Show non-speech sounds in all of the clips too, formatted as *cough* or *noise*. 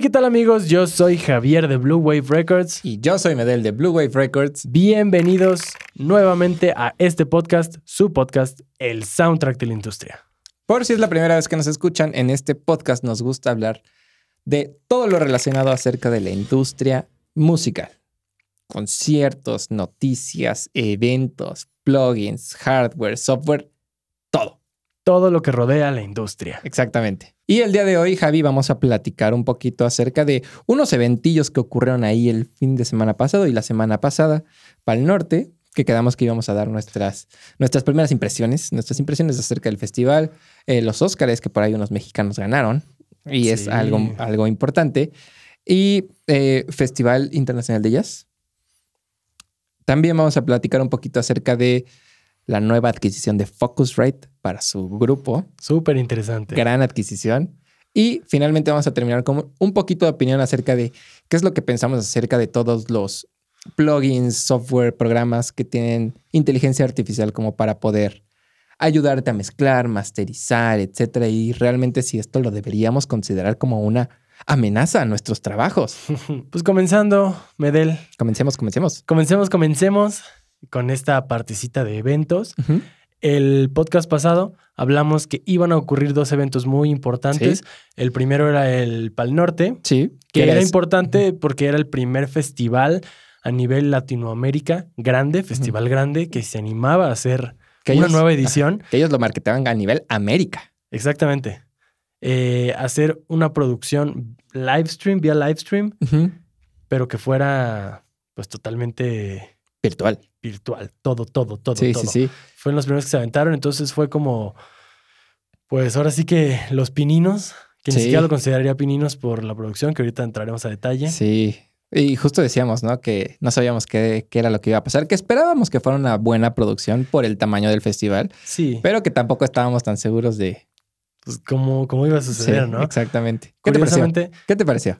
¿qué tal amigos? Yo soy Javier de Blue Wave Records. Y yo soy Medel de Blue Wave Records. Bienvenidos nuevamente a este podcast, su podcast, el soundtrack de la industria. Por si es la primera vez que nos escuchan, en este podcast nos gusta hablar de todo lo relacionado acerca de la industria musical. Conciertos, noticias, eventos, plugins, hardware, software todo lo que rodea la industria. Exactamente. Y el día de hoy, Javi, vamos a platicar un poquito acerca de unos eventillos que ocurrieron ahí el fin de semana pasado y la semana pasada para el norte, que quedamos que íbamos a dar nuestras, nuestras primeras impresiones, nuestras impresiones acerca del festival, eh, los Óscares, que por ahí unos mexicanos ganaron, y es algo, algo importante, y eh, Festival Internacional de Jazz. También vamos a platicar un poquito acerca de la nueva adquisición de Focusrite para su grupo. Súper interesante. Gran adquisición. Y finalmente vamos a terminar con un poquito de opinión acerca de qué es lo que pensamos acerca de todos los plugins, software, programas que tienen inteligencia artificial como para poder ayudarte a mezclar, masterizar, etcétera. Y realmente si esto lo deberíamos considerar como una amenaza a nuestros trabajos. *laughs* Pues comenzando, Medel. Comencemos, comencemos. Comencemos, comencemos con esta partecita de eventos. El podcast pasado hablamos que iban a ocurrir dos eventos muy importantes. El primero era el Pal Norte, sí, que era importante porque era el primer festival a nivel Latinoamérica grande, festival grande, que se animaba a hacer que una nueva edición. que ellos lo marketaban a nivel América. Exactamente. Eh, hacer una producción live stream, vía live stream, pero que fuera pues totalmente Virtual. Virtual, todo, todo, todo. Sí, todo. sí, sí. Fueron los primeros que se aventaron, entonces fue como, pues ahora sí que los pininos, que ni siquiera lo consideraría pininos por la producción, que ahorita entraremos a detalle. Sí, y justo decíamos, ¿no? Que no sabíamos qué, qué, era lo que iba a pasar, que esperábamos que fuera una buena producción por el tamaño del festival. Sí. Pero que tampoco estábamos tan seguros de. Pues cómo, cómo iba a suceder, ¿no? Exactamente. ¿Qué te, pareció?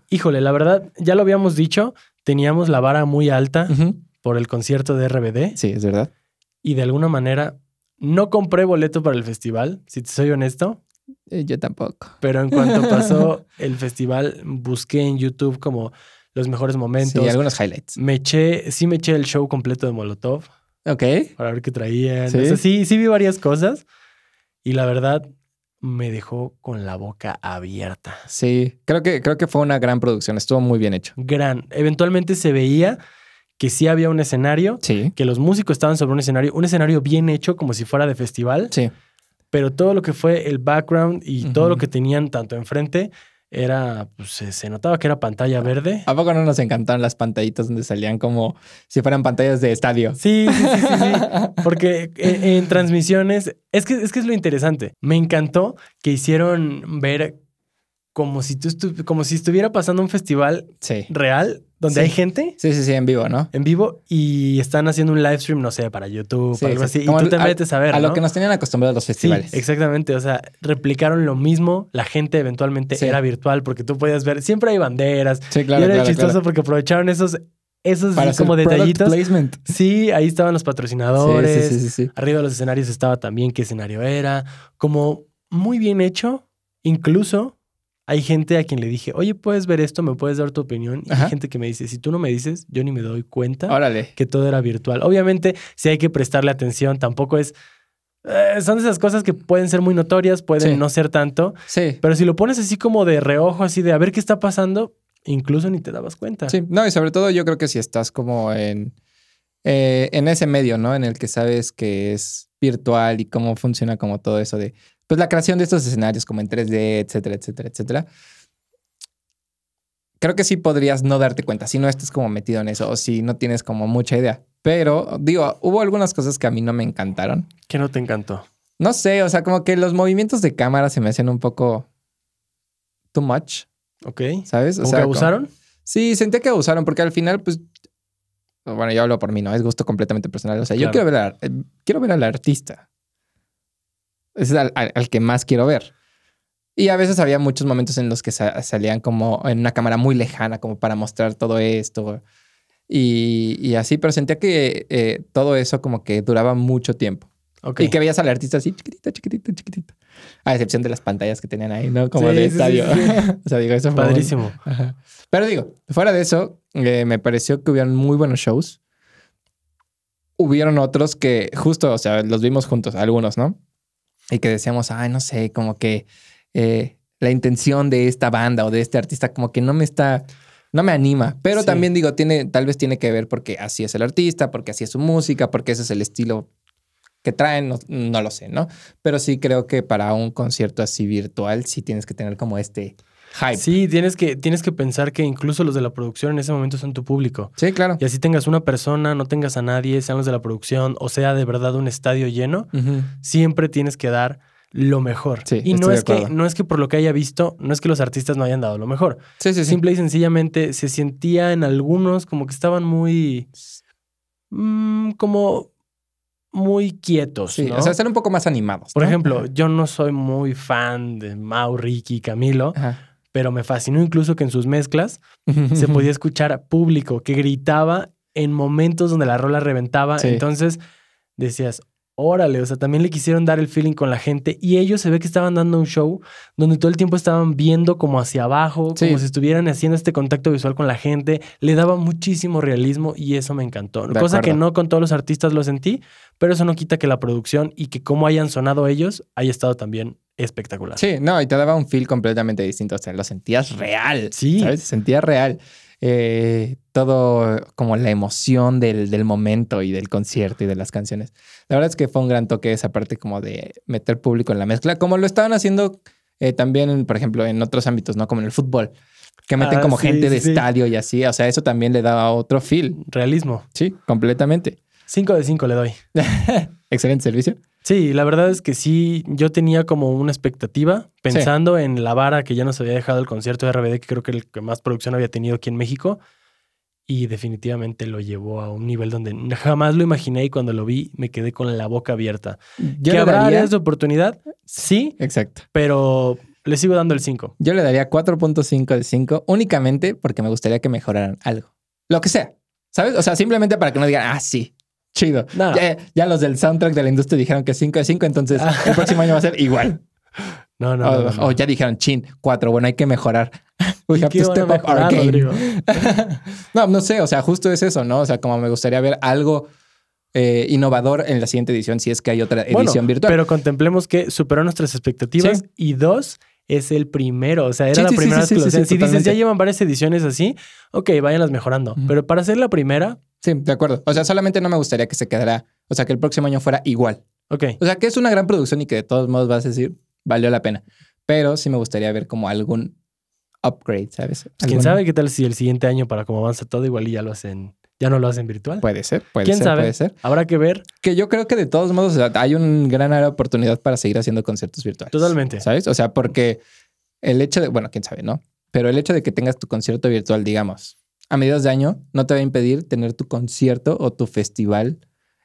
¿Qué Híjole, la verdad, ya lo habíamos dicho, teníamos la vara muy alta por el concierto de RBD. Sí, es verdad. Y de alguna manera, no compré boleto para el festival, si te soy honesto. Eh, yo tampoco. Pero en cuanto *laughs* pasó el festival, busqué en YouTube como los mejores momentos. Sí, algunos highlights. Me eché, sí me eché el show completo de Molotov. Ok. Para ver qué traían. ¿Sí? sí, sí vi varias cosas. Y la verdad, me dejó con la boca abierta. Sí, creo que, creo que fue una gran producción. Estuvo muy bien hecho. Gran. Eventualmente se veía que sí había un escenario, que los músicos estaban sobre un escenario, un escenario bien hecho como si fuera de festival, sí. pero todo lo que fue el background y todo lo que tenían tanto enfrente era, pues, se notaba que era pantalla verde. ¿A poco no nos encantaron las pantallitas donde salían como si fueran pantallas de estadio? Sí, sí, sí, sí, porque eh, en, transmisiones, es que, es que es lo interesante. Me encantó que hicieron ver como si, tú como si estuviera pasando un festival sí. real donde hay gente. Sí, sí, sí, en vivo, ¿no? En vivo y están haciendo un live stream, no sé, para YouTube, para algo así. Y tú te metes a ver. A lo que nos tenían acostumbrados los festivales. exactamente. O sea, replicaron lo mismo. La gente eventualmente era virtual porque tú podías ver. Siempre hay banderas. Sí, claro. Y era chistoso porque aprovecharon esos. Esos como detallitos. Sí, ahí estaban los patrocinadores. sí, sí, sí. Arriba de los escenarios estaba también qué escenario era. Como muy bien hecho. Incluso hay gente a quien le dije, oye, puedes ver esto, me puedes dar tu opinión. Y hay gente que me dice, si tú no me dices, yo ni me doy cuenta que todo era virtual. Obviamente, si hay que prestarle atención, tampoco es. Eh, son esas cosas que pueden ser muy notorias, pueden no ser tanto. Sí. Pero si lo pones así como de reojo, así de a ver qué está pasando, incluso ni te dabas cuenta. Sí, no, y sobre todo yo creo que si estás como en. Eh, en ese medio, ¿no? En el que sabes que es virtual y cómo funciona como todo eso de, pues la creación de estos escenarios como en 3D, etcétera, etcétera, etcétera. Creo que sí podrías no darte cuenta si no estás como metido en eso o si no tienes como mucha idea. Pero digo, hubo algunas cosas que a mí no me encantaron. ¿Qué no te encantó? No sé, o sea, como que los movimientos de cámara se me hacían un poco too much. Ok. ¿Sabes? O sea, que abusaron? Sí, sentía que abusaron porque al final, pues, bueno, yo hablo por mí, ¿no? Es gusto completamente personal. O sea, yo quiero ver, eh, quiero ver al artista es al, que más quiero ver. Y a veces había muchos momentos en los que salían como en una cámara muy lejana, como para mostrar todo esto. Y, así, pero sentía que eh, todo eso como que duraba mucho tiempo. Y que veías al artista así, chiquitito, chiquitito, chiquitito. A excepción de las pantallas que tenían ahí, ¿no? Como de estadio. *laughs* o sea, digo, eso fue... Padrísimo. Pero digo, fuera de eso, eh, me pareció que hubieron muy buenos shows. Hubieron otros que justo, o sea, los vimos juntos, algunos, ¿no? y que decíamos, ay, no sé, como que eh, la intención de esta banda o de este artista como que no me está, no me anima. Pero también digo, tiene, tal vez tiene que ver porque así es el artista, porque así es su música, porque ese es el estilo que traen, no lo sé, ¿no? Pero sí creo que para un concierto así virtual sí tienes que tener como este... Sí, tienes que, tienes que pensar que incluso los de la producción en ese momento son tu público. Sí, claro. Y así tengas una persona, no tengas a nadie, sean los de la producción o sea de verdad un estadio lleno, siempre tienes que dar lo mejor. Sí, y no es, que, no es que por lo que haya visto, no es que los artistas no hayan dado lo mejor. Sí, sí, Simple y sencillamente se sentía en algunos como que estaban muy... Mm, como muy quietos. Sí, o sea, están un poco más animados. Por ejemplo, yo no soy muy fan de Mau, Ricky, Camilo. Ajá pero me fascinó incluso que en sus mezclas *laughs* se podía escuchar público que gritaba en momentos donde la rola reventaba. Entonces decías, órale, o sea, también le quisieron dar el feeling con la gente y ellos se ve que estaban dando un show donde todo el tiempo estaban viendo como hacia abajo, como si estuvieran haciendo este contacto visual con la gente, le daba muchísimo realismo y eso me encantó. Cosa que no con todos los artistas lo sentí, pero eso no quita que la producción y que cómo hayan sonado ellos haya estado también espectacular. Sí, no, y te daba un feel completamente distinto. O sea, lo sentías real. Sí. Sentías real. Eh, todo como la emoción del, del, momento y del concierto y de las canciones. La verdad es que fue un gran toque esa parte como de meter público en la mezcla, como lo estaban haciendo eh, también, por ejemplo, en otros ámbitos, ¿no? Como en el fútbol, que meten ah, como gente de estadio y así. O sea, eso también le daba otro feel. Realismo. Sí, completamente. Cinco de cinco le doy. *laughs* Excelente servicio. Sí, la verdad es que sí, yo tenía como una expectativa pensando en la vara que ya nos había dejado el concierto de RBD, que creo que el que más producción había tenido aquí en México, y definitivamente lo llevó a un nivel donde jamás lo imaginé y cuando lo vi me quedé con la boca abierta. ¿Que habrá oportunidad? Sí. Exacto. Pero le sigo dando el 5. Yo le daría 4.5 de 5 únicamente porque me gustaría que mejoraran algo. Lo que sea. ¿Sabes? O sea, simplemente para que no digan, ah, sí, chido. Ya, los del soundtrack de la industria dijeron que 5 de 5, entonces *laughs* el próximo año va a ser igual. No, no. O, ya dijeron, chin, 4, bueno, hay que mejorar. *laughs* We have to step up *laughs* no, no sé, o sea, justo es eso, ¿no? O sea, como me gustaría ver algo eh, innovador en la siguiente edición, si es que hay otra edición bueno, virtual. Pero contemplemos que superó nuestras expectativas y dos, es el primero. O sea, era la primera si dices, ya llevan varias ediciones así, ok, váyanlas mejorando. Pero para ser la primera, Sí, de acuerdo. O sea, solamente no me gustaría que se quedara, o sea, que el próximo año fuera igual. Ok. O sea, que es una gran producción y que de todos modos vas a decir, valió la pena. Pero sí me gustaría ver como algún upgrade, ¿sabes? Pues, ¿Quién sabe qué tal si el siguiente año, para cómo avanza todo, igual y ya lo hacen, ya no lo hacen virtual? Puede ser, puede ¿Quién ser, sabe? puede ser. Habrá que ver. Que yo creo que de todos modos hay una gran oportunidad para seguir haciendo conciertos virtuales. Totalmente. ¿Sabes? O sea, porque el hecho de, bueno, quién sabe, ¿no? Pero el hecho de que tengas tu concierto virtual, digamos, a mediados de año no te va a impedir tener tu concierto o tu festival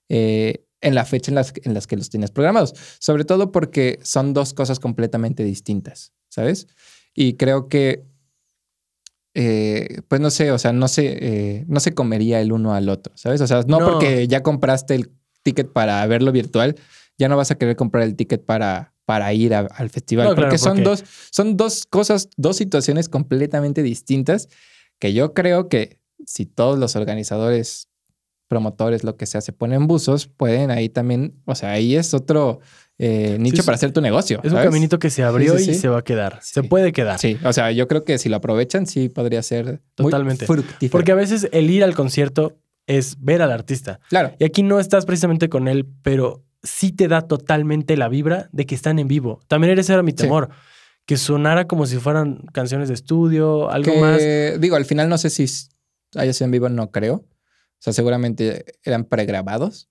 eh, en la fecha en las, que los tienes programados. Sobre todo porque son dos cosas completamente distintas, ¿sabes? Y creo que, eh, pues no sé, o sea, no se, eh, no comería el uno al otro, ¿sabes? O sea, no, porque ya compraste el ticket para verlo virtual, ya no vas a querer comprar el ticket para, para ir al festival. porque, son, Dos, son dos cosas, dos situaciones completamente distintas que yo creo que si todos los organizadores, promotores, lo que sea, se ponen buzos, pueden ahí también, o sea, ahí es otro eh, nicho para hacer tu negocio. Es un caminito que se abrió y se va a quedar. Se puede quedar. Sí, o sea, yo creo que si lo aprovechan, sí podría ser totalmente muy fructífero. Porque a veces el ir al concierto es ver al artista. Claro. Y aquí no estás precisamente con él, pero sí te da totalmente la vibra de que están en vivo. También eres era mi temor que sonara como si fueran canciones de estudio, algo más. Digo, al final no sé si haya sido en vivo, no creo. O sea, seguramente eran pregrabados.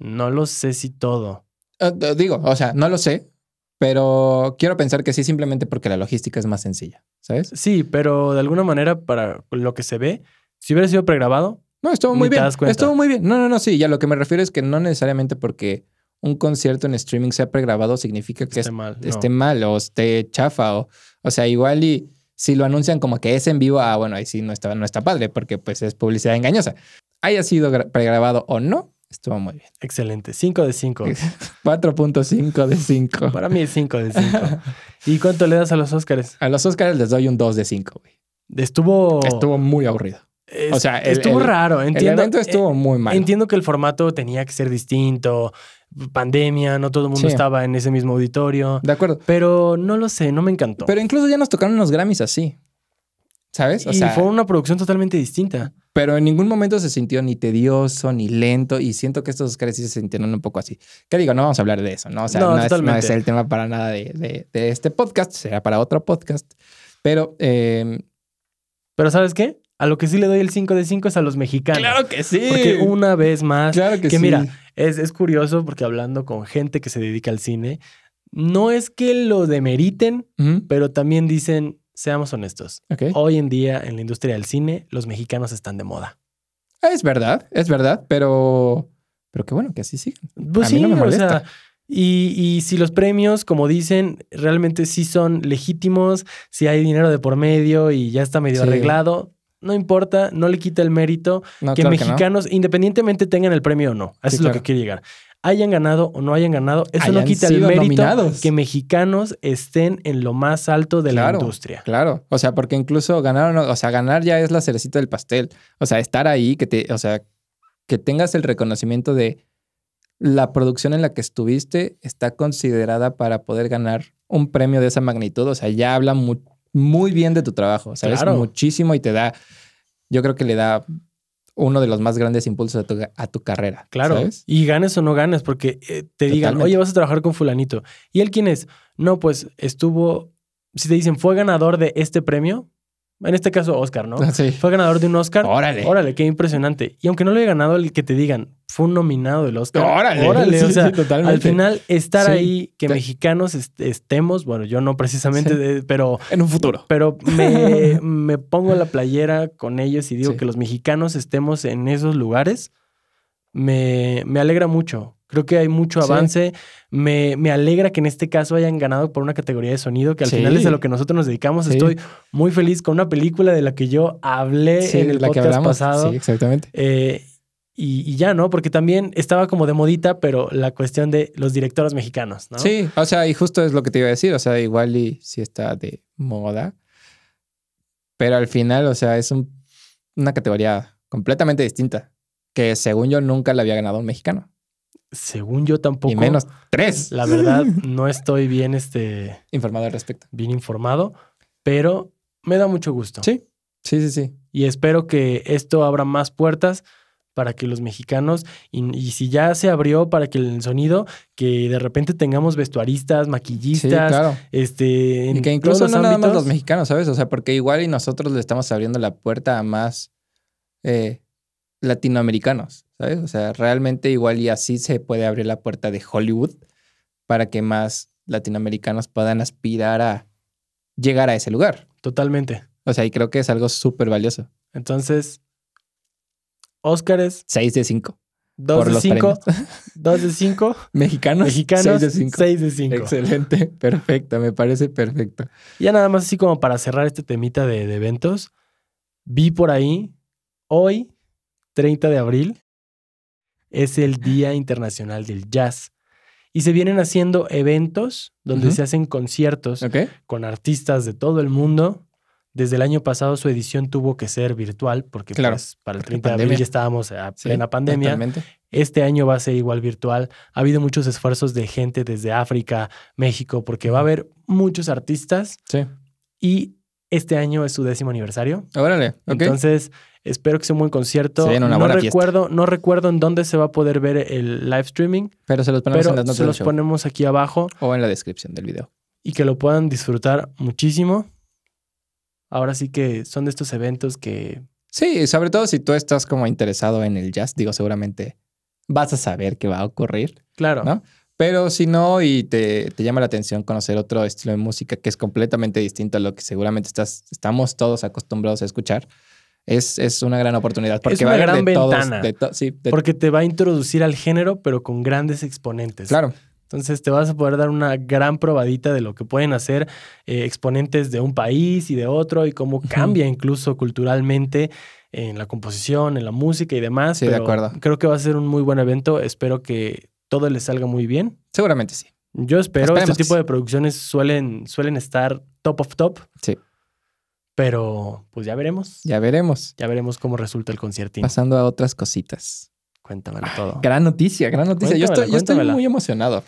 No lo sé si todo. Ah, digo, o sea, no lo sé, pero quiero pensar que sí, simplemente porque la logística es más sencilla, ¿sabes? Sí, pero de alguna manera, para lo que se ve, si hubiera sido pregrabado. No, estuvo muy bien. Estuvo muy bien. No, no, no, sí. Ya lo que me refiero es que no necesariamente porque un concierto en streaming sea pregrabado significa que esté, mal, mal o esté chafa. O, sea, igual y si lo anuncian como que es en vivo, ah, bueno, ahí sí no está, no está padre porque pues es publicidad engañosa. Haya sido pregrabado o no, estuvo muy bien. Excelente. 5 de 5. 4.5 *laughs* de 5. *laughs* Para mí es 5 de 5. ¿Y cuánto le das a los Oscars? A los Oscars les doy un 2 de 5, güey. Estuvo... Estuvo muy aburrido. o sea, estuvo raro. Entiendo, el evento estuvo eh, muy mal. Entiendo que el formato tenía que ser distinto pandemia, no todo el mundo estaba en ese mismo auditorio. De acuerdo. Pero no lo sé, no me encantó. Pero incluso ya nos tocaron los Grammys así. ¿Sabes? O y fue una producción totalmente distinta. Pero en ningún momento se sintió ni tedioso, ni lento, y siento que estos Oscars sí se sintieron un poco así. ¿Qué digo? No vamos a hablar de eso, ¿no? O sea, no, es, el tema para nada de, este podcast, será para otro podcast. Pero. Eh, pero, ¿sabes qué? A lo que sí le doy el 5 de 5 es a los mexicanos. Claro que sí. Porque una vez más, claro que, mira, es, curioso porque hablando con gente que se dedica al cine, no es que lo demeriten, pero también dicen, seamos honestos, hoy en día en la industria del cine los mexicanos están de moda. Es verdad, es verdad, pero, pero qué bueno que así sigan. Pues sí, no O sea, y, si los premios, como dicen, realmente sí son legítimos, si hay dinero de por medio y ya está medio arreglado, no importa, no le quita el mérito que mexicanos, independientemente tengan el premio o no. Eso es lo que quiere llegar. Hayan ganado o no hayan ganado, eso no quita el mérito que mexicanos estén en lo más alto de la industria. Claro, o sea, porque incluso ganaron, o sea, ganar ya es la cerecita del pastel. O sea, estar ahí, que te, o sea, que tengas el reconocimiento de la producción en la que estuviste está considerada para poder ganar un premio de esa magnitud. O sea, ya habla mucho muy bien de tu trabajo, ¿sabes? Muchísimo y te da, yo creo que le da uno de los más grandes impulsos a tu, a tu carrera. Claro. Y ganes o no ganes, porque eh, te digan, oye, vas a trabajar con fulanito. ¿Y él quién es? No, pues estuvo, si te dicen, fue ganador de este premio, en este caso Oscar, ¿no? *laughs* Sí. Fue ganador de un Oscar. Órale. Órale, qué impresionante. Y aunque no lo haya ganado, el que te digan, fue un nominado del Oscar. Órale, sí, totalmente. al final estar ahí, que mexicanos estemos, bueno, yo no precisamente, pero... En un futuro. Pero *laughs* me, pongo la playera con ellos y digo que los mexicanos estemos en esos lugares, me, me alegra mucho. Creo que hay mucho avance. Me, me, alegra que en este caso hayan ganado por una categoría de sonido, que al final es a lo que nosotros nos dedicamos. Estoy muy feliz con una película de la que yo hablé en el la podcast pasado. Sí, exactamente. Eh, y, ya, ¿no? Porque también estaba como de modita, pero la cuestión de los directores mexicanos, ¿no? Sí, o sea, y justo es lo que te iba a decir, o sea, igual y si está de moda, pero al final, o sea, es una categoría completamente distinta, que según yo nunca la había ganado un mexicano. Según yo tampoco. Y menos tres. La verdad, *laughs* no estoy bien este, informado al respecto. Bien informado, pero me da mucho gusto. Sí, sí, sí, sí. Y espero que esto abra más puertas para que los mexicanos, y, si ya se abrió para que el sonido, que de repente tengamos vestuaristas, maquillistas, claro. este, y que incluso no los mexicanos, ¿sabes? O sea, porque igual y nosotros le estamos abriendo la puerta a más eh, latinoamericanos, ¿sabes? O sea, realmente igual y así se puede abrir la puerta de Hollywood para que más latinoamericanos puedan aspirar a llegar a ese lugar. Totalmente. O sea, y creo que es algo súper valioso. Entonces, Óscares. 6 de 5. 2 de 5. 2 *laughs* de 5. Mexicanos. Mexicanos. 6 de 5. 6 de 5. Excelente. *laughs* Perfecto. Me parece perfecto. Ya nada más así como para cerrar este temita de, de eventos. Vi por ahí, hoy, 30 de abril, es el Día Internacional del Jazz. Y se vienen haciendo eventos donde se hacen conciertos con artistas de todo el mundo desde el año pasado su edición tuvo que ser virtual porque pues, para el 30 de abril ya estábamos a plena pandemia. Este año va a ser igual virtual. Ha habido muchos esfuerzos de gente desde África, México, porque va a haber muchos artistas. Sí. Y este año es su décimo aniversario. Órale, Entonces, espero que sea un buen concierto. Sí, una buena no recuerdo, no recuerdo en dónde se va a poder ver el live streaming. Pero se los Se los ponemos aquí abajo. O en la descripción del video. Y que lo puedan disfrutar muchísimo ahora sí que son de estos eventos que... Sí, sobre todo si tú estás como interesado en el jazz, digo, seguramente vas a saber qué va a ocurrir. Claro. ¿no? Pero si no, y te, llama la atención conocer otro estilo de música que es completamente distinto a lo que seguramente estás, estamos todos acostumbrados a escuchar, es, es una gran oportunidad. Porque es una va gran ventana. porque te va a introducir al género, pero con grandes exponentes. Claro. Entonces te vas a poder dar una gran probadita de lo que pueden hacer eh, exponentes de un país y de otro y cómo cambia incluso culturalmente en la composición, en la música y demás. Sí, de acuerdo. Creo que va a ser un muy buen evento. Espero que todo les salga muy bien. Seguramente sí. Yo espero. que este tipo de producciones suelen, suelen estar top of top. Sí. Pero pues ya veremos. Ya veremos. Ya veremos cómo resulta el conciertín. Pasando a otras cositas. Cuéntame todo. Gran noticia, gran noticia. yo estoy, muy emocionado.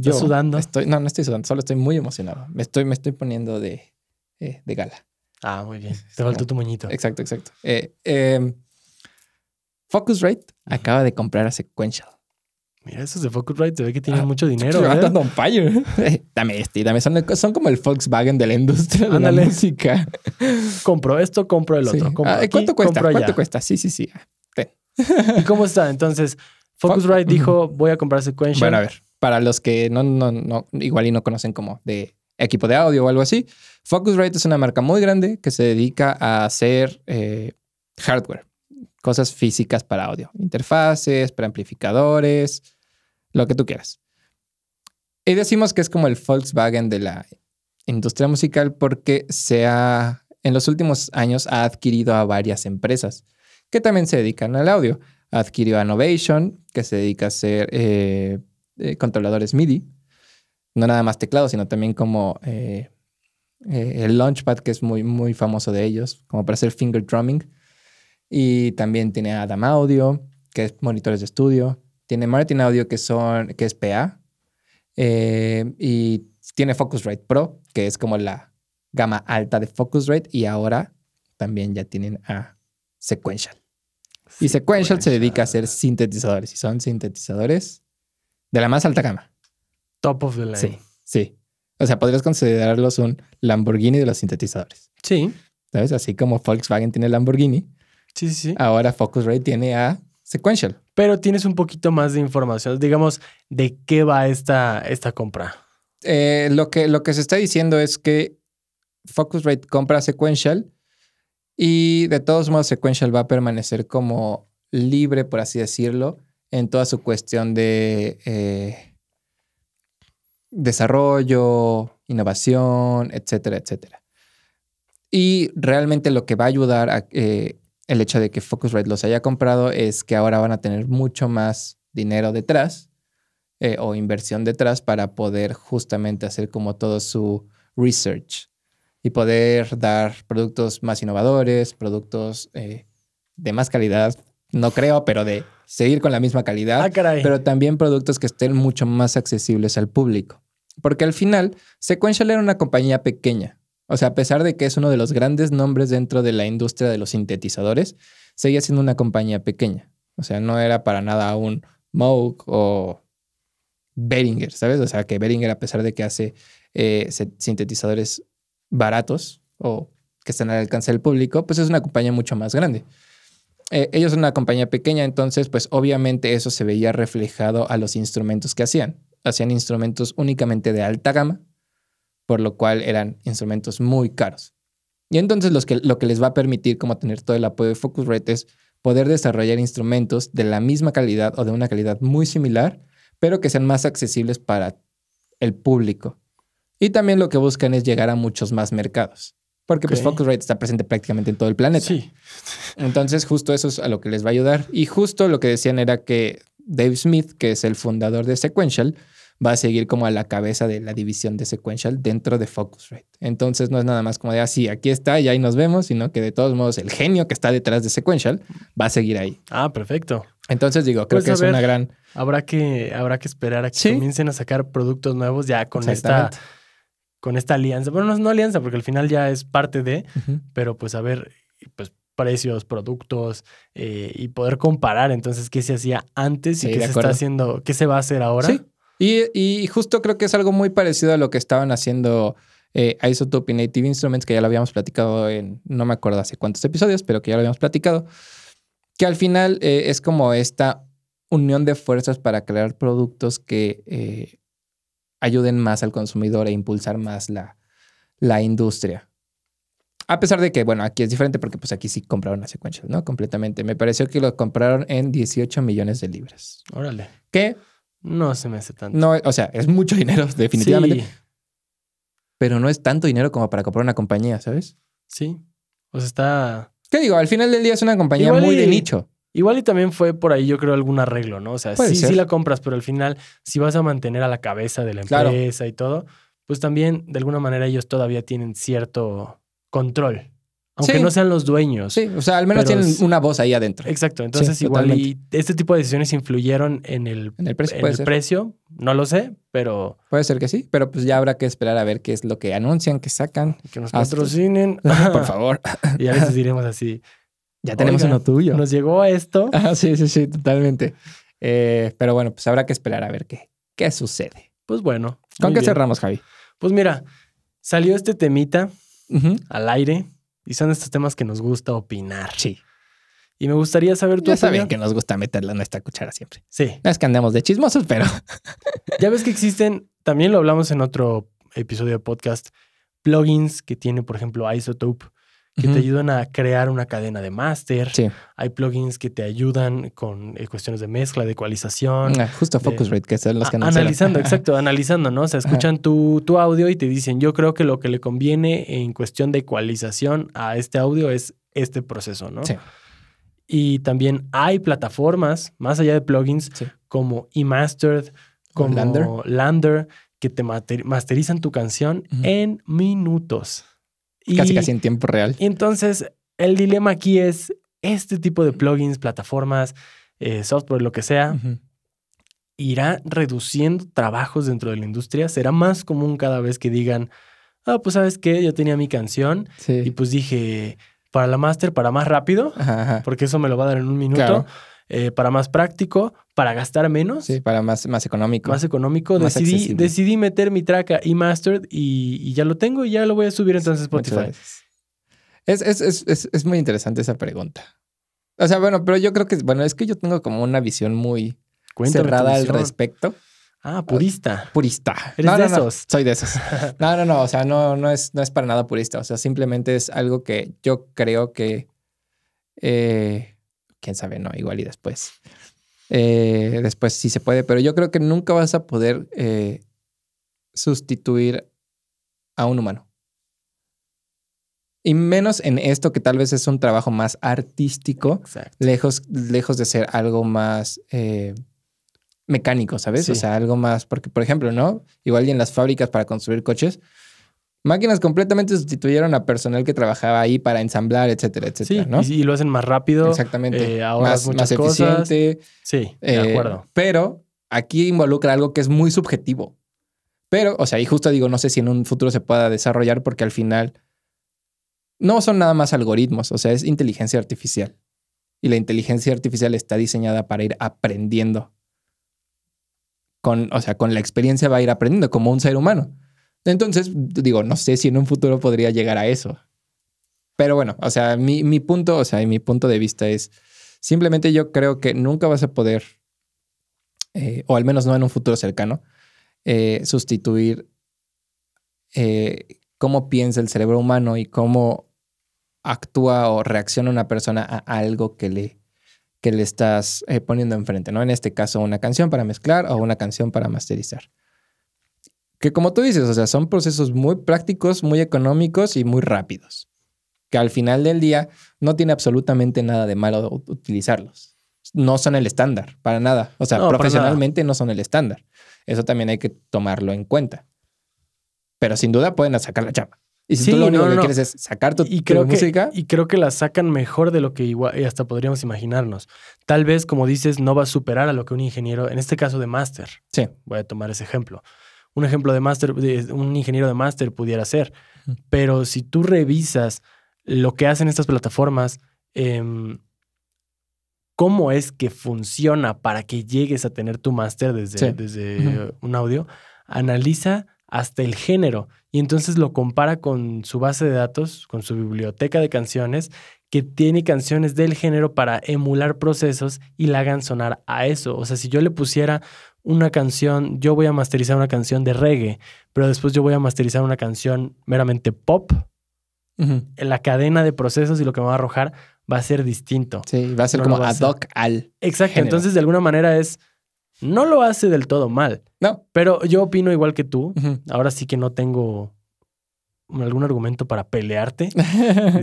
Yo sudando? Estoy, no, no estoy sudando, solo estoy muy emocionado. Me estoy, me estoy poniendo de, eh, de gala. Ah, muy bien. Te faltó tu moñito. Exacto, exacto. Eh, em, Focusrite acaba de comprar a Sequential. Mira, esos de Focusrite se ve que tienen ah, mucho dinero. un *laughs* eh, dame este, dame. Son, son, como el Volkswagen de la industria de la música. compro esto, compro el otro. Ah, ¿Cuánto cuesta? ¿Cuánto cuesta? Sí, sí, sí. Ah, ¿Y cómo está? Entonces, Focusrite dijo, voy a comprar Sequential. Bueno, a ver para los que no, igual y no conocen como de equipo de audio o algo así, Focusrite es una marca muy grande que se dedica a hacer eh, hardware, cosas físicas para audio, interfaces, preamplificadores, lo que tú quieras. Y decimos que es como el Volkswagen de la industria musical porque se ha, en los últimos años ha adquirido a varias empresas que también se dedican al audio. Adquirió a Novation, que se dedica a hacer eh, eh, controladores MIDI, no nada más teclado, sino también como eh, eh, el Launchpad, que es muy, muy famoso de ellos, como para hacer finger drumming. Y también tiene Adam Audio, que es monitores de estudio. Tiene Martin Audio, que, son, que es PA. y tiene Focusrite Pro, que es como la gama alta de Focusrite. Y ahora también ya tienen a Sequential. Y Sequential se dedica a hacer sintetizadores. Y son sintetizadores de la más alta gama. Top of the line. Sí, sí. O sea, podrías considerarlos un Lamborghini de los sintetizadores. Sí. ¿Sabes? Así como Volkswagen tiene Lamborghini. Sí, sí, sí. Ahora Focusrite tiene a Sequential. Pero tienes un poquito más de información, digamos, de qué va esta, esta compra. Eh, lo, que, lo que se está diciendo es que Focusrite compra Sequential y de todos modos Sequential va a permanecer como libre, por así decirlo, en toda su cuestión de eh, desarrollo, innovación, etcétera, etcétera. Y realmente lo que va a ayudar a, eh, el hecho de que Focusrite los haya comprado es que ahora van a tener mucho más dinero detrás eh, o inversión detrás para poder justamente hacer como todo su research y poder dar productos más innovadores, productos de más calidad, no creo, pero de seguir con la misma calidad, ah, pero también productos que estén mucho más accesibles al público. Porque al final, Sequential era una compañía pequeña. O sea, a pesar de que es uno de los grandes nombres dentro de la industria de los sintetizadores, seguía siendo una compañía pequeña. O sea, no era para nada un Moog o Behringer, ¿sabes? O sea, que Beringer a pesar de que hace eh, sintetizadores baratos o que están al alcance del público, pues es una compañía mucho más grande. Eh, ellos son una compañía pequeña, entonces pues obviamente eso se veía reflejado a los instrumentos que hacían. Hacían instrumentos únicamente de alta gama, por lo cual eran instrumentos muy caros. Y entonces lo que les va a permitir como tener todo el apoyo de Focusrite es poder desarrollar instrumentos de la misma calidad o de una calidad muy similar, pero que sean más accesibles para el público. Y también lo que buscan es llegar a muchos más mercados. Porque FocusRate pues Focusrite está presente prácticamente en todo el planeta. Sí. Entonces, justo eso es a lo que les va a ayudar. Y justo lo que decían era que Dave Smith, que es el fundador de Sequential, va a seguir como a la cabeza de la división de Sequential dentro de Focusrite. Entonces no es nada más como de así, ah, aquí está y ahí nos vemos, sino que de todos modos el genio que está detrás de Sequential va a seguir ahí. Ah, perfecto. Entonces digo, creo pues, que es una gran... Habrá que, habrá que esperar a que comiencen a sacar productos nuevos ya con esta con esta alianza. Bueno, no es no alianza, porque al final ya es parte de, pero pues a ver, pues precios, productos eh, y poder comparar entonces qué se hacía antes y qué se está haciendo, qué se va a hacer ahora. Y, justo creo que es algo muy parecido a lo que estaban haciendo eh, Isotope y Native Instruments, que ya lo habíamos platicado en, no me acuerdo hace cuántos episodios, pero que ya lo habíamos platicado, que al final eh, es como esta unión de fuerzas para crear productos que eh, ayuden más al consumidor e impulsar más la, la industria. A pesar de que, bueno, aquí es diferente porque pues aquí sí compraron las sequential, ¿no? Completamente. Me pareció que lo compraron en 18 millones de libras. Órale. ¿Qué? No se me hace tanto. No, o sea, es mucho dinero, *laughs* definitivamente. Pero no es tanto dinero como para comprar una compañía, ¿sabes? Sí. O sea, está... ¿Qué digo? Al final del día es una compañía muy de nicho. Igual y también fue por ahí, yo creo, algún arreglo, ¿no? O sea, sí, sí la compras, pero al final, si vas a mantener a la cabeza de la empresa y todo, pues también, de alguna manera, ellos todavía tienen cierto control. Aunque no sean los dueños. Sí, o sea, al menos tienen una voz ahí adentro. Exacto. Entonces, igual y este tipo de decisiones influyeron en el, el, precio, el precio, No lo sé, pero. Puede ser que sí, pero pues ya habrá que esperar a ver qué es lo que anuncian, que sacan. Que nos patrocinen. *laughs* Por favor. *laughs* y a veces *laughs* diremos así. Ya tenemos uno tuyo. Nos llegó esto. *laughs* Ah, sí, sí, sí, totalmente. Eh, pero bueno, pues habrá que esperar a ver qué, qué sucede. Pues bueno. ¿Con qué cerramos, Javi? Pues mira, salió este temita al aire y son estos temas que nos gusta opinar. Sí. Y me gustaría saber opinión. Ya saben que nos gusta meterla en nuestra cuchara siempre. Sí. No es que andemos de chismosos, pero. *laughs* ya ves que existen, también lo hablamos en otro episodio de podcast, plugins que tiene, por ejemplo, Isotope, que te ayudan a crear una cadena de máster. Hay plugins que te ayudan con eh, cuestiones de mezcla, de ecualización. Ah, justo Focusrite, que son los que Analizando, *laughs* exacto, analizando, ¿no? O sea, escuchan tu, audio y te dicen, yo creo que lo que le conviene en cuestión de ecualización a este audio es este proceso, ¿no? Sí. Y también hay plataformas, más allá de plugins, como eMastered, como Lander. que te masterizan tu canción en minutos casi casi en tiempo real. Y entonces, el dilema aquí es este tipo de plugins, plataformas, eh, software, lo que sea. ¿Irá reduciendo trabajos dentro de la industria? ¿Será más común cada vez que digan, ah, pues sabes qué, yo tenía mi canción y pues dije, para la master para más rápido, porque eso me lo va a dar en un minuto. Eh, para más práctico, para gastar menos. Sí, para más, más económico. Más económico. decidí, decidí meter mi traca a eMastered y, ya lo tengo y ya lo voy a subir entonces a Spotify. Es, es, muy interesante esa pregunta. O sea, bueno, pero yo creo que, bueno, es que yo tengo como una visión muy cerrada al respecto. Ah, purista. Ah, purista. Eres de esos. soy de esos. *laughs* No, no, no. O sea, no, no, es, no es para nada purista. O sea, simplemente es algo que yo creo que eh, quién sabe, no, igual y después. Eh, después sí se puede, pero yo creo que nunca vas a poder eh, sustituir a un humano. Y menos en esto que tal vez es un trabajo más artístico, lejos, lejos de ser algo más eh, mecánico, ¿sabes? O sea, algo más, porque por ejemplo, ¿no? Igual y en las fábricas para construir coches, Máquinas completamente sustituyeron a personal que trabajaba ahí para ensamblar, etcétera, etcétera. ¿no? y, lo hacen más rápido. Exactamente. Eh, ahora más, más eficiente. Sí, de eh, acuerdo. Pero aquí involucra algo que es muy subjetivo. Pero, o sea, y justo digo, no sé si en un futuro se pueda desarrollar porque al final no son nada más algoritmos, o sea, es inteligencia artificial. Y la inteligencia artificial está diseñada para ir aprendiendo. Con, o sea, con la experiencia va a ir aprendiendo como un ser humano. Entonces, digo, no sé si en un futuro podría llegar a eso. Pero bueno, o sea, mi, punto, o sea, mi punto de vista es, simplemente yo creo que nunca vas a poder, eh, o al menos no en un futuro cercano, eh, sustituir eh, cómo piensa el cerebro humano y cómo actúa o reacciona una persona a algo que le, que le estás poniendo enfrente, ¿no? En este caso, una canción para mezclar o una canción para masterizar. Que como tú dices, o sea, son procesos muy prácticos, muy económicos y muy rápidos. Que al final del día no tiene absolutamente nada de malo utilizarlos. No son el estándar, para nada. O sea, profesionalmente no son el estándar. Eso también hay que tomarlo en cuenta. Pero sin duda pueden sacar la chapa. Y si tú lo único que quieres es sacar tu, y creo que, música. Y creo que la sacan mejor de lo que igual, hasta podríamos imaginarnos. Tal vez, como dices, no va a superar a lo que un ingeniero, en este caso de máster. Sí. Voy a tomar ese ejemplo un ejemplo de máster, un ingeniero de máster pudiera ser. Pero si tú revisas lo que hacen estas plataformas, em, cómo es que funciona para que llegues a tener tu máster desde, desde un audio, analiza hasta el género y entonces lo compara con su base de datos, con su biblioteca de canciones, que tiene canciones del género para emular procesos y la hagan sonar a eso. O sea, si yo le pusiera una canción, yo voy a masterizar una canción de reggae, pero después yo voy a masterizar una canción meramente pop, la cadena de procesos y lo que me va a arrojar va a ser distinto. Sí, va a ser como ad hoc al. Exacto, entonces de alguna manera es, no lo hace del todo mal. No. Pero yo opino igual que tú, ahora sí que no tengo algún argumento para pelearte.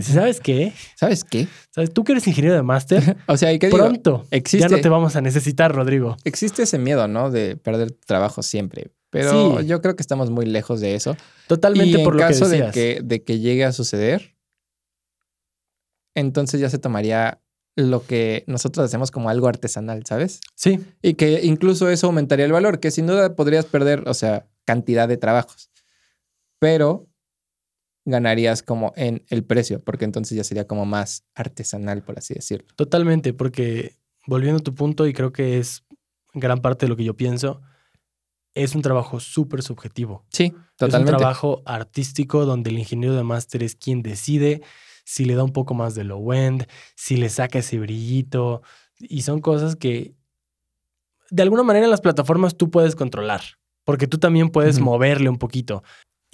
*laughs* ¿sabes qué? ¿Sabes qué? ¿Sabes? Tú que eres ingeniero de máster. *laughs* o sea, hay que pronto existe, ya no te vamos a necesitar, Rodrigo. Existe ese miedo, ¿no? De perder trabajo siempre. Pero yo creo que estamos muy lejos de eso. Totalmente por lo que decías. De que, de que llegue a suceder, entonces ya se tomaría lo que nosotros hacemos como algo artesanal, ¿sabes? Sí. Y que incluso eso aumentaría el valor, que sin duda podrías perder, o sea, cantidad de trabajos. Pero ganarías como en el precio, porque entonces ya sería como más artesanal, por así decirlo. Totalmente, porque volviendo a tu punto, y creo que es gran parte de lo que yo pienso, es un trabajo súper subjetivo. Sí, totalmente. Es un trabajo artístico donde el ingeniero de máster es quien decide si le da un poco más de low-end, si le saca ese brillito, y son cosas que de alguna manera en las plataformas tú puedes controlar, porque tú también puedes moverle un poquito.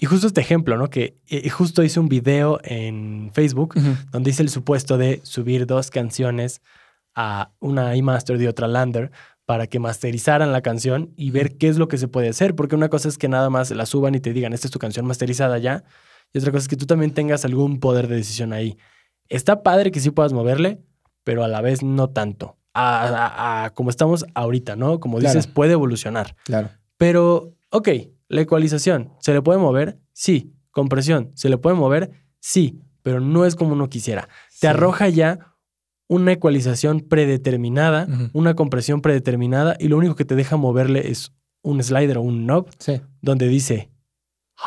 Y justo este ejemplo, ¿no? Que eh, justo hice un video en Facebook donde hice el supuesto de subir dos canciones a una iMaster y otra Lander para que masterizaran la canción y ver qué es lo que se puede hacer. Porque una cosa es que nada más la suban y te digan, esta es tu canción masterizada ya. Y otra cosa es que tú también tengas algún poder de decisión ahí. Está padre que sí puedas moverle, pero a la vez no tanto. como estamos ahorita, ¿no? Como dices, puede evolucionar. Claro. Pero, ok, la ecualización, ¿se le puede mover? Sí. Compresión, ¿se le puede mover? Sí, pero no es como uno quisiera. Te arroja ya una ecualización predeterminada, una compresión predeterminada, y lo único que te deja moverle es un slider o un knob, donde dice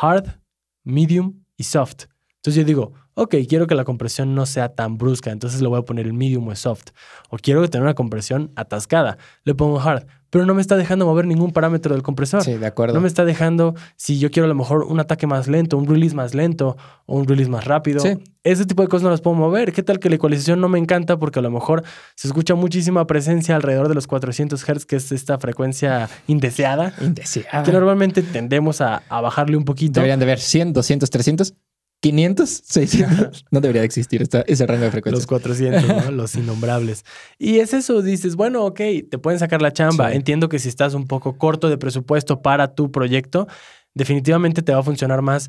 hard, medium y soft. Entonces yo digo, ok, quiero que la compresión no sea tan brusca, entonces le voy a poner el medium o soft. O quiero tener una compresión atascada, le pongo hard pero no me está dejando mover ningún parámetro del compresor. Sí, de acuerdo. No me está dejando si yo quiero a lo mejor un ataque más lento, un release más lento o un release más rápido. Ese tipo de cosas no las puedo mover. ¿Qué tal que la ecualización no me encanta porque a lo mejor se escucha muchísima presencia alrededor de los 400 Hz, que es esta frecuencia indeseada? Indeseada. Que normalmente tendemos a, a bajarle un poquito. Deberían de ver 100, 200, 300 500, 600. No debería existir ese rango de frecuencia. Los 400, los innombrables. Y es eso, dices, bueno, ok, te pueden sacar la chamba. Entiendo que si estás un poco corto de presupuesto para tu proyecto, definitivamente te va a funcionar más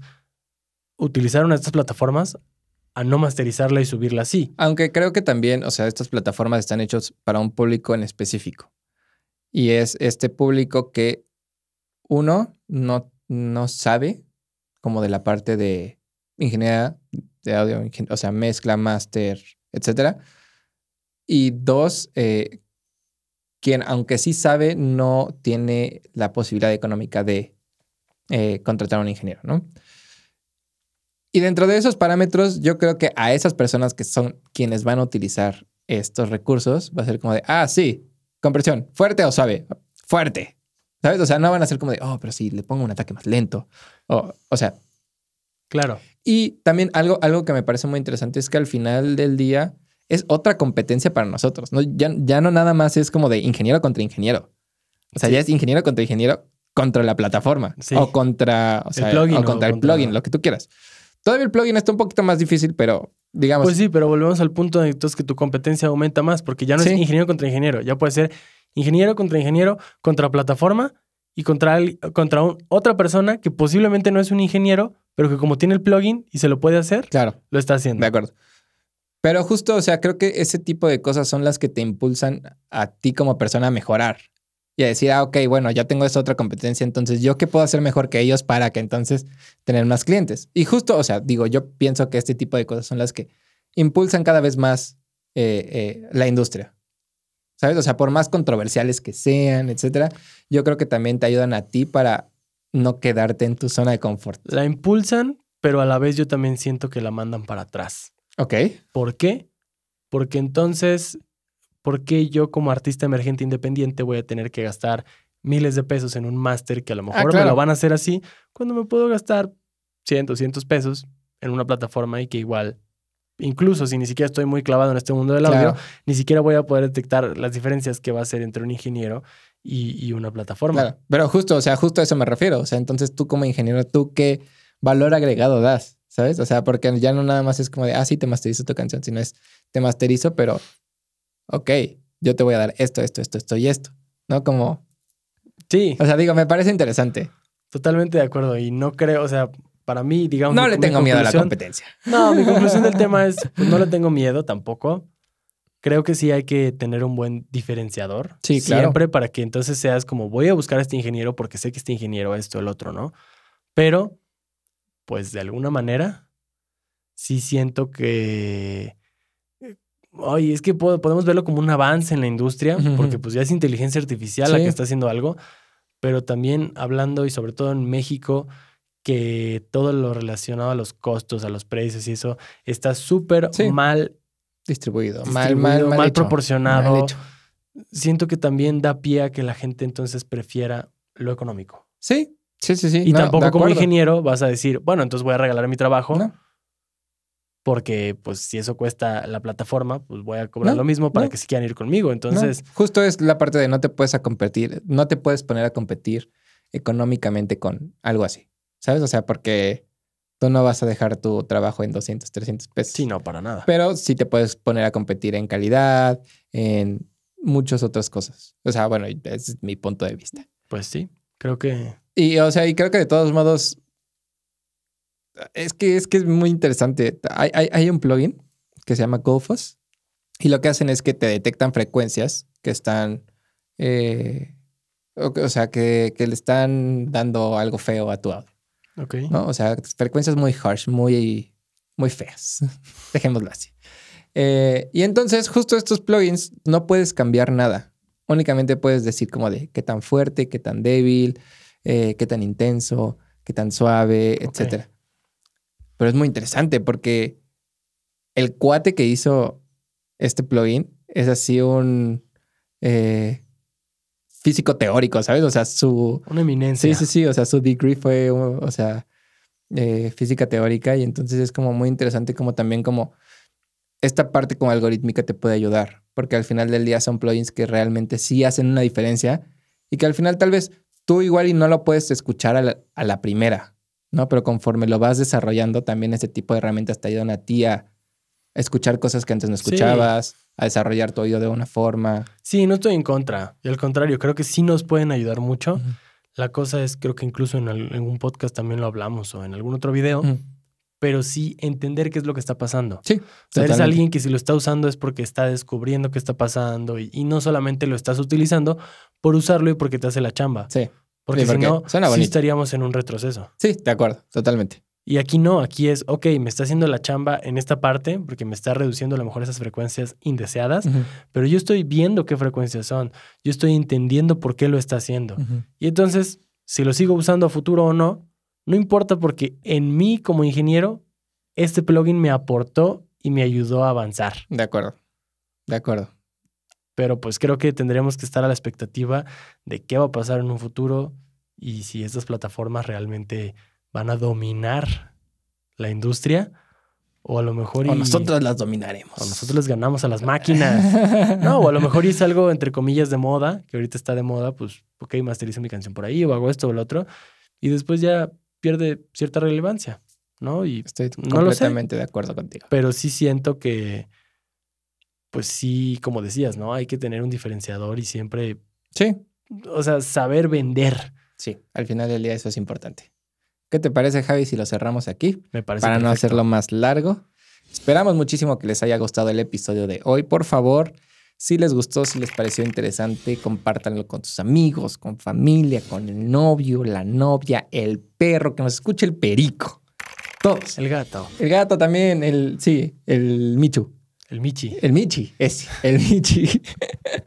utilizar una de estas plataformas a no masterizarla y subirla así. Aunque creo que también, o sea, estas plataformas están hechas para un público en específico. Y es este público que uno no sabe como de la parte de ingeniería de audio, o sea, mezcla, máster, etcétera. Y dos, eh, quien aunque sí sabe, no tiene la posibilidad económica de eh, contratar a un ingeniero, ¿no? Y dentro de esos parámetros, yo creo que a esas personas que son quienes van a utilizar estos recursos, va a ser como de, ah, sí, compresión, fuerte o suave, fuerte. ¿Sabes? O sea, no van a ser como de, oh, pero si le pongo un ataque más lento. O, o sea, Claro. Y también algo, algo que me parece muy interesante es que al final del día es otra competencia para nosotros. ¿no? Ya, ya no nada más es como de ingeniero contra ingeniero. O sea, ya es ingeniero contra ingeniero contra la plataforma o contra, o el plugin, o contra el plugin, lo que tú quieras. Todavía el plugin está un poquito más difícil, pero digamos. Pues sí, pero volvemos al punto de que tu competencia aumenta más, porque ya no es ingeniero contra ingeniero, ya puede ser ingeniero contra ingeniero contra plataforma y contra, contra otra persona que posiblemente no es un ingeniero, pero que como tiene el plugin y se lo puede hacer, claro. lo está haciendo. De acuerdo. Pero justo, o sea, creo que ese tipo de cosas son las que te impulsan a ti como persona a mejorar y a decir, ah, ok, bueno, ya tengo esta otra competencia, entonces yo qué puedo hacer mejor que ellos para que entonces tener más clientes. Y justo, o sea, digo, yo pienso que este tipo de cosas son las que impulsan cada vez más eh, eh, la industria. ¿Sabes? O sea, por más controversiales que sean, etcétera, yo creo que también te ayudan a ti para no quedarte en tu zona de confort. La impulsan, pero a la vez yo también siento que la mandan para atrás. Ok. ¿Por qué? Porque entonces, ¿por qué yo como artista emergente independiente voy a tener que gastar miles de pesos en un máster que a lo ah, mejor me lo van a hacer así cuando me puedo gastar 100, 200 pesos en una plataforma y que igual, incluso si ni siquiera estoy muy clavado en este mundo del audio, ni siquiera voy a poder detectar las diferencias que va a ser entre un ingeniero y, una plataforma. pero justo, o sea, justo a eso me refiero. O sea, entonces tú como ingeniero, ¿tú qué valor agregado das? ¿Sabes? O sea, porque ya no nada más es como de, ah, sí, te masterizo tu canción, sino es, te masterizo, pero, ok, yo te voy a dar esto, esto, esto, esto y esto. ¿No? Como... Sí. O sea, digo, me parece interesante. Totalmente de acuerdo. Y no creo, o sea, para mí, digamos... No le tengo miedo a la competencia. No, mi conclusión del *laughs* tema es, pues, no le tengo miedo tampoco creo que sí hay que tener un buen diferenciador. Siempre para que entonces seas como, voy a buscar a este ingeniero porque sé que este ingeniero esto, el otro, ¿no? Pero, pues de alguna manera, sí siento que... Oye, eh, es que podemos verlo como un avance en la industria, porque pues ya es inteligencia artificial la que está haciendo algo, pero también hablando y sobre todo en México, que todo lo relacionado a los costos, a los precios y eso está súper mal distribuido, mal, mal, mal, proporcionado. hecho. Siento que también da pie a que la gente entonces prefiera lo económico. Sí, sí, sí, sí. Y tampoco como ingeniero vas a decir, bueno, entonces voy a regalar mi trabajo. Porque, pues, si eso cuesta la plataforma, pues voy a cobrar lo mismo para que se quieran ir conmigo. Entonces. Justo es la parte de no te puedes a competir, no te puedes poner a competir económicamente con algo así. ¿Sabes? O sea, porque Tú no vas a dejar tu trabajo en 200, 300 pesos. Sí, no, para nada. Pero sí te puedes poner a competir en calidad, en muchas otras cosas. O sea, bueno, ese es mi punto de vista. Pues sí, creo que... Y, o sea, y creo que de todos modos, es que es, que es muy interesante. Hay, un plugin que se llama GoFos y lo que hacen es que te detectan frecuencias que están... Eh, o, sea, que, que le están dando algo feo a tu audio. ¿no? O sea, frecuencias muy harsh, muy, muy feas. *laughs* Dejémoslo así. Eh, y entonces, justo estos plugins no puedes cambiar nada. Únicamente puedes decir como de qué tan fuerte, qué tan débil, eh, qué tan intenso, qué tan suave, etc. Pero es muy interesante porque el cuate que hizo este plugin es así un eh, físico teórico, ¿sabes? O sea, su... Una eminencia. Sí, sí, sí, o sea, su degree fue, o sea, eh, física teórica y entonces es como muy interesante como también como esta parte como algorítmica te puede ayudar, porque al final del día son plugins que realmente sí hacen una diferencia y que al final tal vez tú igual y no lo puedes escuchar a la, primera, ¿no? Pero conforme lo vas desarrollando, también este tipo de herramientas te ayudan a ti a escuchar cosas que antes no escuchabas a desarrollar tu oído de una forma. Sí, no estoy en contra. Y al contrario, creo que sí nos pueden ayudar mucho. La cosa es, creo que incluso en, algún podcast también lo hablamos o en algún otro video, pero sí entender qué es lo que está pasando. Sí. O sea, eres alguien que si lo está usando es porque está descubriendo qué está pasando y, no solamente lo estás utilizando por usarlo y porque te hace la chamba. Sí. Porque, sí, porque si no, sí estaríamos en un retroceso. Sí, de acuerdo, totalmente. Y aquí no, aquí es, ok, me está haciendo la chamba en esta parte, porque me está reduciendo a lo mejor esas frecuencias indeseadas, pero yo estoy viendo qué frecuencias son, yo estoy entendiendo por qué lo está haciendo. Y entonces, si lo sigo usando a futuro o no, no importa porque en mí como ingeniero, este plugin me aportó y me ayudó a avanzar. De acuerdo, de acuerdo. Pero pues creo que tendremos que estar a la expectativa de qué va a pasar en un futuro y si estas plataformas realmente van a dominar la industria. O a lo mejor... O nosotros las dominaremos. O nosotros les ganamos a las máquinas. *laughs* no, o a lo mejor es algo, entre comillas, de moda, que ahorita está de moda, pues, ok, masterizo mi canción por ahí o hago esto o lo otro. Y después ya pierde cierta relevancia, ¿no? Y Estoy completamente de acuerdo contigo. Pero sí siento que, pues sí, como decías, ¿no? Hay que tener un diferenciador y siempre... Sí. O sea, saber vender. Sí, al final del día eso es importante. ¿Qué te parece, Javi, si lo cerramos aquí? Me parece. Para no hacerlo más largo. Esperamos muchísimo que les haya gustado el episodio de hoy. Por favor, si les gustó, si les pareció interesante, compártanlo con sus amigos, con familia, con el novio, la novia, el perro, que nos escuche el perico. Todos. El gato. El gato también, el, sí, el Michu. El Michi. El Michi, es el Michi.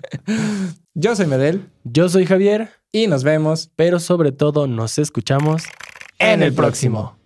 *laughs* Yo soy Medel. Yo soy Javier. Y nos vemos. Pero sobre todo nos escuchamos en el próximo.